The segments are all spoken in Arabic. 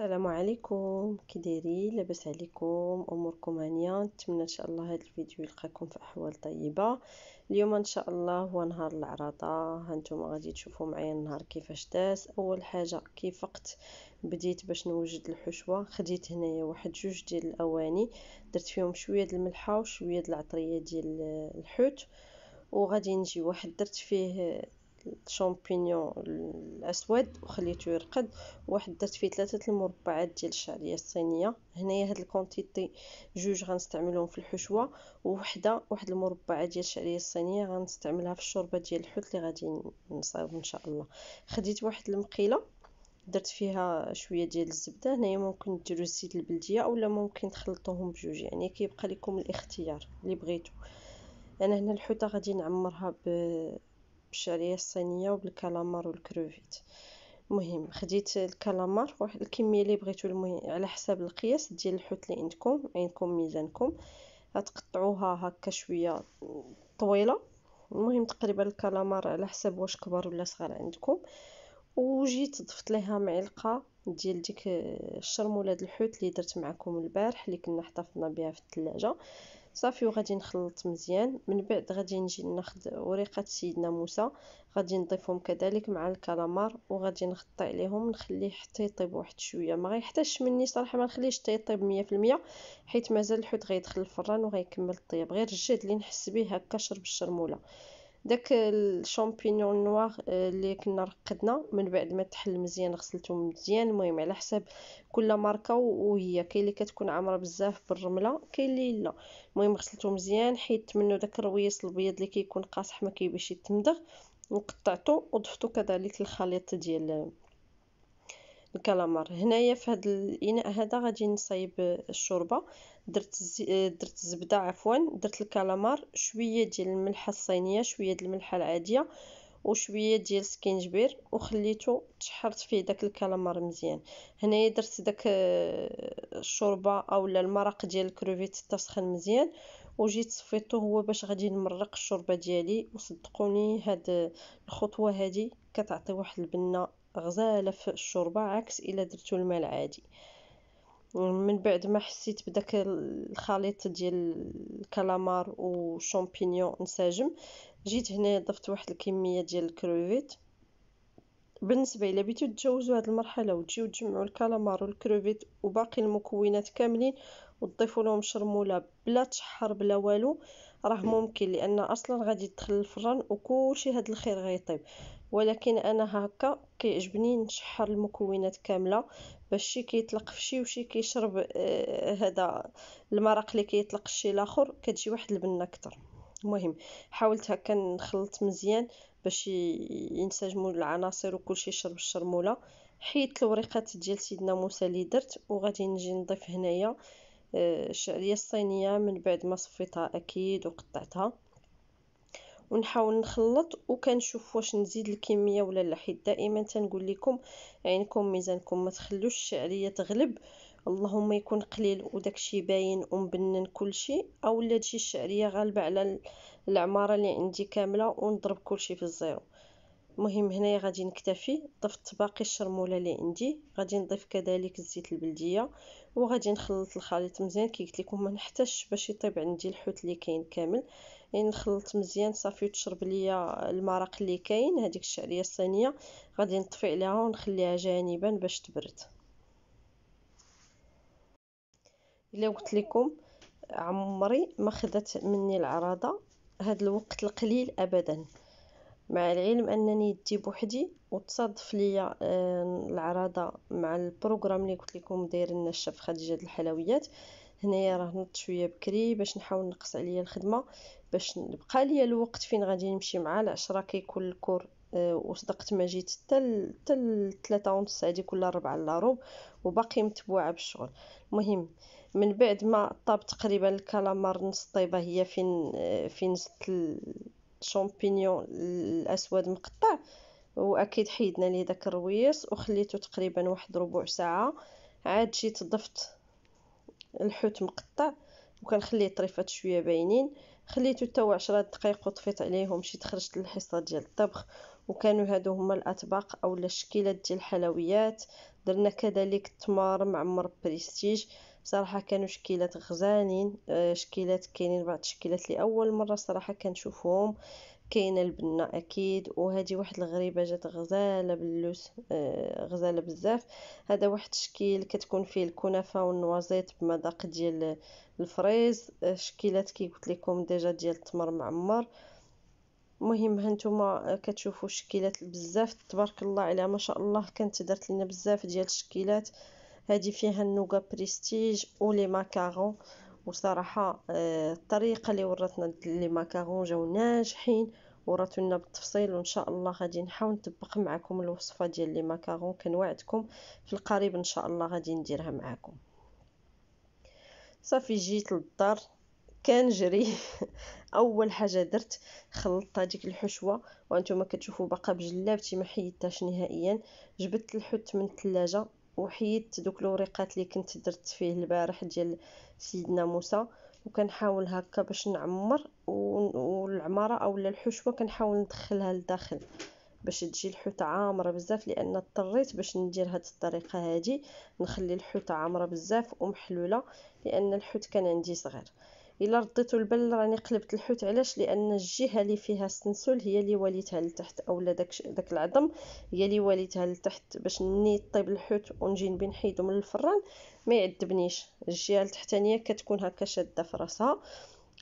السلام عليكم كي دايرين لاباس عليكم اموركم هانيه نتمنى ان شاء الله هذا الفيديو يلقاكم في احوال طيبه اليوم ان شاء الله هو نهار العراضه هانتوما غادي تشوفوا معايا النهار كيفاش داز اول حاجه كيف وقت بديت باش نوجد الحشوه خديت هنايا واحد جوج ديال الاواني درت فيهم شويه ديال الملحه وشويه ديال العطريه ديال الحوت وغادي نجي واحد درت فيه الشامبينيون الاسود وخليته يرقد واحد درت فيه ثلاثة المربعات ديال الشعريه الصينيه هنايا هاد الكونتيتي جوج غنستعملهم في الحشوه وحده واحد المربعه ديال الشعريه الصينيه غنستعملها في الشوربه ديال الحوت اللي غادي نصاوب ان شاء الله خديت واحد المقيله درت فيها شويه ديال الزبده هنايا ممكن ديروا الزيت البلديه اولا ممكن تخلطوهم بجوج يعني كيبقى لكم الاختيار اللي بغيتو انا هنا الحوته غادي نعمرها ب بالشعرية الصينية وبالكالامار والكروفيت المهم خديت الكالامار واحد الكمية اللي بغيتو المهم على حساب القياس ديال الحوت اللي عندكم عندكم ميزانكم غتقطعوها هكا شوية طويلة المهم تقريبا الكالامار على حساب واش كبار ولا صغار عندكم وجيت ضفت ليها معلقه ديال ديك الشرموله د الحوت اللي درت معكم البارح اللي كنا احتفظنا بها في الثلاجه صافي وغادي نخلط مزيان من بعد غادي نجي ناخذ وريقه سيدنا موسى غادي نضيفهم كذلك مع الكالامار وغادي نغطي عليهم نخليه حتى يطيب واحد شويه ما غيحتاجش مني صراحه ما نخليهش حتى يطيب 100% حيت مازال الحوت غيدخل الفران وغيكمل الطياب غير الجهد اللي نحس به هكا شرب الشرموله داك الشامبينيون نوار آه، اللي كنا رقدنا من بعد ما تحل مزيان غسلته مزيان المهم على حساب كل ماركه وهي كاين اللي كتكون عامره بزاف بالرمله كاين اللي لا المهم غسلته مزيان حيت منه داك الرويس البيض اللي كيكون قاصح ما كيبغيش يتمضغ وقطعته وضفتو كذلك الخليط ديال الكالامار هنايا في هذا الاناء هذا غادي نصايب الشوربه درت درت الزبده عفوا درت الكالامار شويه ديال الملحه الصينيه شويه ديال الملحه العاديه وشويه ديال سكينجبير وخليته تشحرت فيه داك الكالامار مزيان هنايا درت داك آه، الشوربه اولا المرق ديال الكروفيت تسخن مزيان وجيت صفيتو هو باش غادي نمرق الشوربه ديالي وصدقوني هاد الخطوه هادي كتعطي واحد البنه غزاله في الشوربه عكس الا درتو الماء العادي من بعد ما حسيت بداك الخليط ديال الكالامار والشامبينيون انسجم جيت هنا ضفت واحد الكميه ديال الكروفيت بالنسبه الا بغيتو تجاوزوا هذه المرحله وتجيو تجمعوا الكالامار والكروفيت وباقي المكونات كاملين وتضيفوا لهم شرموله بلا تشحر بلا والو راه ممكن لان اصلا غادي تدخل الفران وكلشي هاد الخير غيطيب ولكن انا هكا كيعجبني نشحر المكونات كامله باش شي كيطلق فشي وشي كيشرب آه، هذا المرق اللي كيطلق الشي الاخر كتجي واحد البنه اكثر المهم حاولت هكا نخلط مزيان باش ينسجموا العناصر وكلشي يشرب الشرموله حيدت الوريقات ديال سيدنا موسى اللي درت وغادي نجي نضيف هنايا آه، الشعريه الصينيه من بعد ما صفيتها اكيد وقطعتها ونحاول نخلط وكنشوف واش نزيد الكميه ولا لا حيت دائما تنقول لكم عينكم ميزانكم ما تخلوش الشعريه تغلب اللهم يكون قليل وداكشي باين ومبنن كلشي اولا تجي الشعريه غالبه على العماره اللي عندي كامله ونضرب كلشي في الزيرو المهم هنايا غادي نكتفي ضفت باقي الشرموله اللي عندي غادي نضيف كذلك الزيت البلديه وغادي نخلط الخليط مزيان كي قلت لكم ما نحتاجش باش يطيب عندي الحوت اللي كاين كامل يعني نخلط مزيان صافي تشرب ليا المرق اللي كاين هذيك الشعريه الصينيه غادي نطفي عليها ونخليها جانبا باش تبرد الا قلت لكم عمري ما خدات مني العراضه هذا الوقت القليل ابدا مع العلم انني يدي بوحدي وتصادف ليا آه، العراضه مع البروغرام اللي قلت لكم داير لنا الشاف خديجه الحلويات هنايا راه نط شويه بكري باش نحاول نقص عليا الخدمه باش بقى ليا الوقت فين غادي نمشي مع العشرة كيكون الكور آه، وصدقت ما جيت حتى حتى ثلاثة ونص هذيك ولا ربعة لا ربع وباقي متبوعه بالشغل المهم من بعد ما طاب تقريبا الكالامار نص طيبه هي فين آه، فين زدت الشامبينيون الاسود مقطع واكيد حيدنا ليه داك الرويس وخليته تقريبا واحد ربع ساعه عاد جيت ضفت الحوت مقطع وكنخليه طريفات شويه باينين خليته هو عشرة دقائق وطفيت عليهم شي خرجت للحصه ديال الطبخ وكانوا هادو هما الاطباق او الشكيلات ديال الحلويات درنا كذلك التمار معمر بريستيج صراحه كانوا شكيلات غزالين آه، شكيلات كاينين بعض الشكيلات لاول مره صراحه كنشوفهم كاينه البنه اكيد وهذه واحد الغريبه جات غزاله باللوس آه، غزاله بزاف هذا واحد الشكل كتكون فيه الكنافه والنوازيت بمذاق ديال الفريز الشكيلات آه، كي قلت لكم ديجا ديال التمر معمر مهم هانتوما آه، كتشوفوا الشكيلات بزاف تبارك الله على ما شاء الله كانت درت لنا بزاف ديال الشكيلات هذه فيها النوغا بريستيج ولي ماكارون وصراحه آه، الطريقه اللي وراتنا لي ماكارون جاو ناجحين وراتو بالتفصيل وان شاء الله غادي نحاول نطبق معكم الوصفه ديال لي ماكارون كنوعدكم في القريب ان شاء الله غادي نديرها معكم صافي جيت للدار كنجري اول حاجه درت خلطت هذيك الحشوه وانتم كتشوفوا باقا بجلابتي ما حيدتهاش نهائيا جبت الحوت من الثلاجه وحيدت دوك الوريقات اللي كنت درت فيه البارح ديال سيدنا موسى وكنحاول هكا باش نعمر والعماره اولا الحشوه كنحاول ندخلها لداخل باش تجي الحوت عامره بزاف لان اضطريت باش ندير هاد الطريقه هادي نخلي الحوت عامره بزاف ومحلوله لان الحوت كان عندي صغير الا رديتو البال راني قلبت الحوت علاش لان الجهه اللي فيها السنسول هي اللي واليتها لتحت اولا داك داك العظم هي اللي واليتها لتحت باش ني طيب الحوت ونجي نبي نحيدو من الفران ما يعذبنيش الجهه التحتانيه كتكون هكا شاده في راسها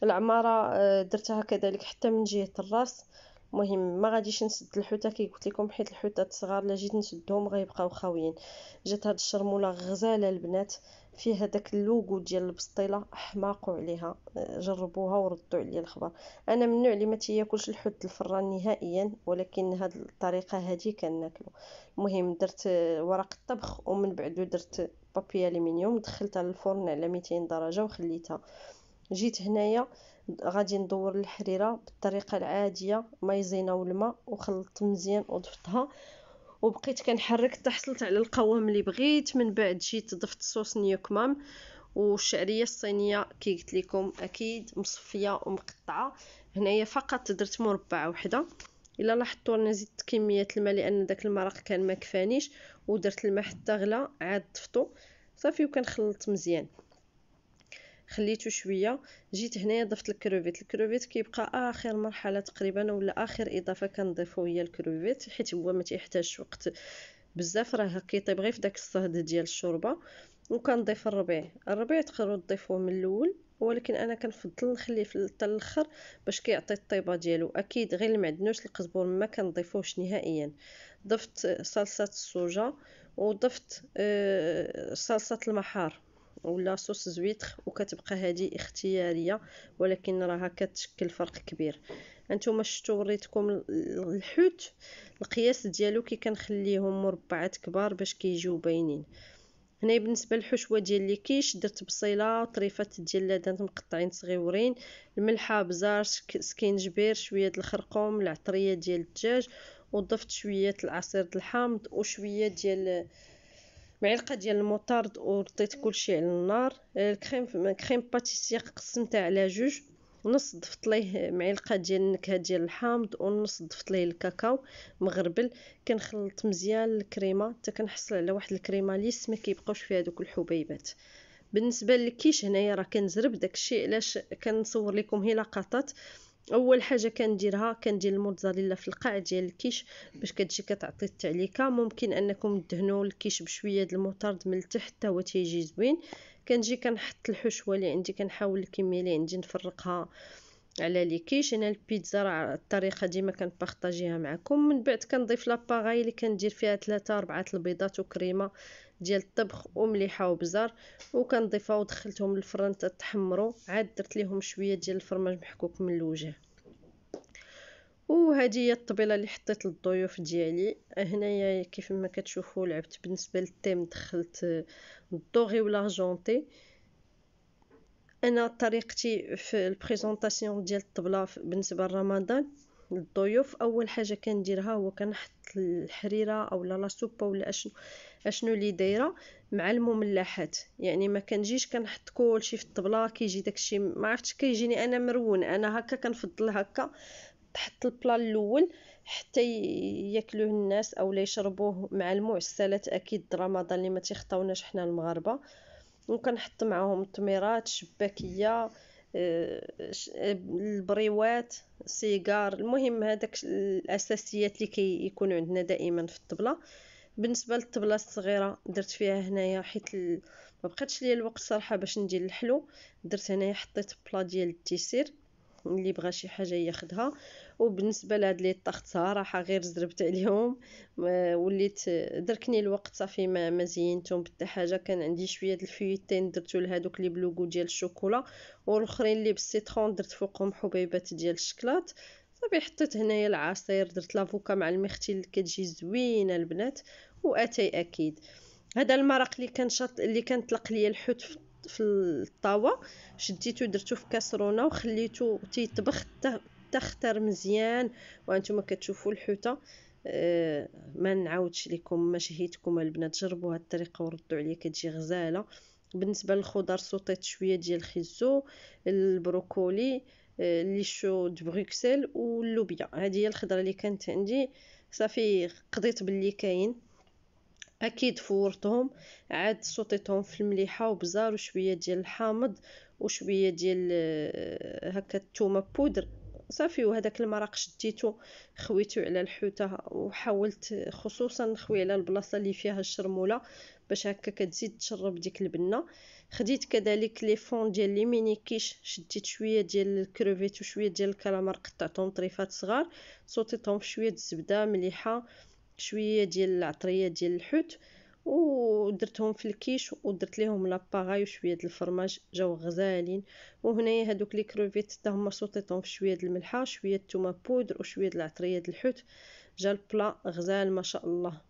العماره آه، درتها كذلك حتى من جهه الراس مهم ما غاديش نسد الحوته كي قلت لكم حيت الحوتات الصغار لا جيت نسدهم غيبقاو خاويين جات هاد الشرموله غزاله البنات فيه هذاك اللوغو ديال البسطيله حماقوا عليها آه، جربوها وردوا عليا الخبر انا من النوع اللي ما تياكلش الحوت الفران نهائيا ولكن هاد الطريقه هادي كناكلو المهم درت آه، ورق الطبخ ومن بعدو درت بابي الومنيوم دخلتها للفرن على 200 درجه وخليتها جيت هنايا غادي ندور الحريره بالطريقه العاديه مايزينا والماء وخلطت مزيان وضفتها وبقيت كنحرك حتى حصلت على القوام اللي بغيت من بعد جيت ضفت صوص نيوكمام والشعريه الصينيه كي قلت لكم اكيد مصفيه ومقطعه هنايا فقط درت مربعه وحده الا لاحظتوا انا زدت كميه الماء لان داك المرق كان ما كفانيش ودرت الماء حتى غلا عاد ضفتو صافي وكنخلط مزيان خليته شويه جيت هنايا ضفت الكروفيت الكروفيت كيبقى اخر مرحله تقريبا ولا اخر اضافه كنضيفو هي الكروفيت حيت هو ما تيحتاجش وقت بزاف راه كيطيب غير في داك الصهد ديال الشوربه وكنضيف الربيع الربيع تقدروا تضيفوه من الاول ولكن انا كنفضل نخليه في الاخر باش كيعطي الطيبه ديالو اكيد غير المعدنوس القزبر ما كنضيفوهش نهائيا ضفت صلصه السوجه وضفت آه، صلصه المحار ولا صوص زويتخ وكتبقى هذه اختياريه ولكن راها كتشكل فرق كبير انتم شفتوا وريتكم الحوت القياس ديالو كي كنخليهم مربعات كبار باش كيجيو باينين هنا بالنسبه للحشوه ديال كيش درت بصيله طريفات ديال لادان مقطعين صغيورين الملحه بزار سكينجبير شويه الخرقوم العطريه ديال الدجاج وضفت شويه العصير الحامض وشويه ديال معلقه ديال الموطارد ورطيت كلشي على النار آه، الكريم كريم باتيسير قسمتها على جوج نص ضفت ليه معلقه ديال النكهه ديال الحامض ونص ضفت ليه الكاكاو مغربل كنخلط مزيان الكريمه حتى كنحصل على واحد الكريمه ليس ما كيبقاوش فيها دوك الحبيبات بالنسبه للكيش هنايا راه كنزرب داكشي علاش كنصور لكم هي لقطات اول حاجه كنديرها كندير الموتزاريلا في القاع ديال الكيش باش كتجي كتعطي التعليكه ممكن انكم تدهنوا الكيش بشويه د المطرد من التحت حتى هو تيجي زوين كنجي كنحط الحشوه اللي عندي كنحاول الكميه اللي عندي نفرقها آه على لي كيش انا البيتزا راه الطريقه ديما كنبارطاجيها معكم من بعد كنضيف لاباغاي اللي كندير فيها ثلاثة أربعة البيضات وكريمه ديال الطبخ ومليحه وبزار وكنضيفها ودخلتهم للفرن تتحمروا عاد درت ليهم شويه ديال الفرماج محكوك من الوجه وهذه هي الطبيله اللي حطيت للضيوف ديالي هنايا كيف ما كتشوفوا لعبت بالنسبه للتيم دخلت الضوغي ولا جونتي انا طريقتي في البريزونطاسيون ديال الطبله بالنسبه لرمضان للضيوف اول حاجه كنديرها هو كنحط الحريره اولا لا سوبا ولا اشنو اشنو اللي دايره مع المملحات يعني ما كنجيش كنحط كلشي في الطبله كيجي داكشي ما عرفتش كيجيني انا مرون انا هكا كنفضل هكا تحط البلا الاول حتى ياكلوه الناس او لا يشربوه مع المعسلات اكيد رمضان اللي ما تيخطاوناش حنا المغاربه وكنحط معاهم التميرات الشباكيه آه، آه، البريوات سيجار المهم هذاك الاساسيات اللي كيكونوا كي عندنا دائما في الطبله بالنسبه للطبله الصغيره درت فيها هنايا حيت ال... ما بقاتش ليا الوقت صراحه باش ندير الحلو درت هنايا حطيت بلا ديال التيسير اللي بغى شي حاجه ياخدها وبالنسبه لهاد لي طخت صراحه غير زربت عليهم وليت دركني الوقت صافي ما, مزينتهم زينتهم حتى حاجه كان عندي شويه د درتو لهادوك لي بلوغو ديال الشوكولا والاخرين اللي بالسيترون درت فوقهم حبيبات ديال الشكلاط صافي حطيت هنايا العصير درت لافوكا مع المختل كتجي زوينه البنات واتاي اكيد هذا المرق اللي كان شط اللي كان طلق ليا الحوت في الطاوه شديته درتو في كاسرونه وخليته تيطبخ تختار مزيان وانتم كتشوفوا الحوته آه، ما نعاودش لكم ما شهيتكم البنات جربوا هذه الطريقه وردوا عليا كتجي غزاله بالنسبه للخضر صوتيت شويه ديال الخيزو البروكولي آه، لي شو د بروكسل واللوبيا هذه هي الخضره اللي كانت عندي صافي قضيت باللي كاين اكيد فورتهم عاد صوتيتهم في المليحه وبزار وشويه ديال الحامض وشويه ديال آه، هكا الثومه بودر صافي وهذاك المرق شديته خويته على الحوته وحاولت خصوصا نخوي على البلاصه اللي فيها الشرموله باش هكا كتزيد تشرب ديك البنه خديت كذلك لي فون ديال لي كيش شديت شويه ديال الكروفيت وشويه ديال الكالامار قطعتهم طريفات صغار صوتيتهم بشويه شويه الزبده مليحه شويه ديال العطريه ديال الحوت ودرتهم في الكيش ودرت ليهم لاباغاي وشويه ديال الفرماج جاو غزالين وهنايا هذوك لي كروفيت حتى هما سوطيتهم في شويه ديال الملحه شويه الثومه بودر وشويه ديال العطريه ديال الحوت جا البلا غزال ما شاء الله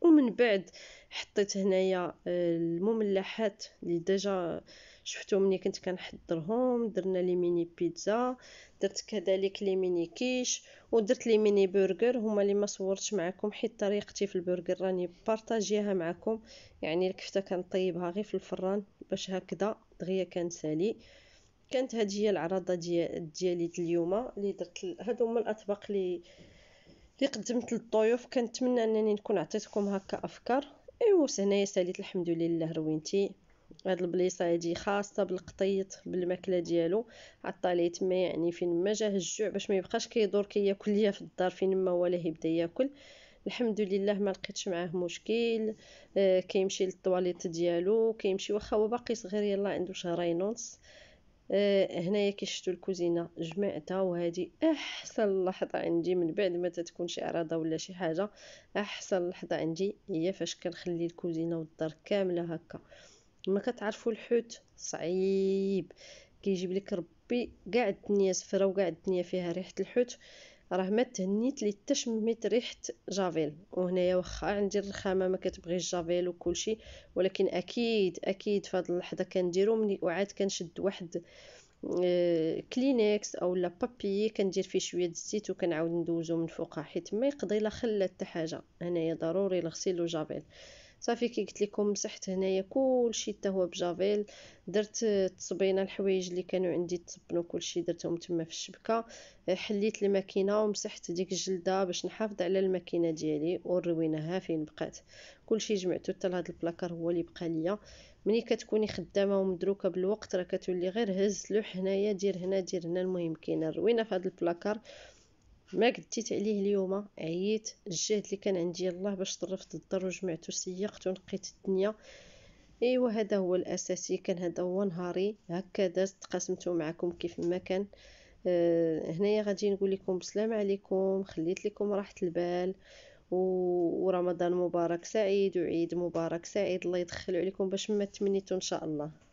ومن بعد حطيت هنايا آه، المملحات اللي ديجا شفتو ملي كنت كنحضرهم درنا لي ميني بيتزا درت كذلك لي ميني كيش ودرت لي ميني برجر هما اللي ما صورتش معكم حيت طريقتي في البرجر راني بارطاجيها معكم يعني الكفته كنطيبها غير في الفران باش هكذا دغيا كنسالي كانت هذه هي العراضه ديال ديالي اليوم اللي درت هادو هما الاطباق اللي اللي قدمت للضيوف كنتمنى انني نكون عطيتكم هكا افكار ايوا هنايا ساليت الحمد لله روينتي هاد البليصه هادي خاصه بالقطيط بالماكله ديالو عطاليه تما يعني فين ما جاه الجوع باش ما يبقاش كيدور كياكل ليا في الدار فين ما ولا يبدا ياكل الحمد لله ما لقيتش معاه مشكل آه، كيمشي للطواليت ديالو كيمشي واخا هو باقي صغير يلا عنده شهرين ونص آه هنايا كيشتو الكوزينه جمعتها وهادي احسن لحظه عندي من بعد ما تتكون شي عراضه ولا شي حاجه احسن لحظه عندي هي فاش كنخلي الكوزينه والدار كامله هكا ما كتعرفوا الحوت صعيب كيجيب لك ربي كاع الدنيا سفره وكاع الدنيا فيها ريحه الحوت راه ما تهنيت لي حتى شميت ريحه جافيل وهنايا واخا عندي الرخامه ما كتبغيش جافيل وكلشي ولكن اكيد اكيد فهاد اللحظه كنديرو ملي وعاد كنشد واحد كلينكس آه، او لا بابي كندير فيه شويه الزيت وكنعاود ندوزو من فوقها حيت ما يقضي لا خلى حتى حاجه هنايا ضروري الغسيل وجافيل صافي كي قلت لكم مسحت هنايا كلشي حتى هو بجافيل درت تصبينه الحوايج اللي كانوا عندي تصبنوا كلشي درتهم تما في الشبكه حليت الماكينه ومسحت ديك الجلده باش نحافظ على الماكينه ديالي والروينه ها فين بقات كلشي جمعته حتى لهاد البلاكار هو اللي بقى ليا ملي كتكوني خدامه ومدروكه بالوقت راه كتولي غير هز لوح هنايا دير هنا دير هنا المهم كاينه الروينه في هاد البلاكار ما كديت عليه اليوم عييت الجهد اللي كان عندي الله باش طرفت الدار وجمعت وسيقت ونقيت الدنيا ايوا هذا هو الاساسي كان هذا هو نهاري هكا دازت قسمته معكم كيف ما كان أه هنايا غادي نقول لكم بسلام عليكم خليت لكم راحه البال ورمضان مبارك سعيد وعيد مبارك سعيد الله يدخل عليكم باش ما تمنيتو ان شاء الله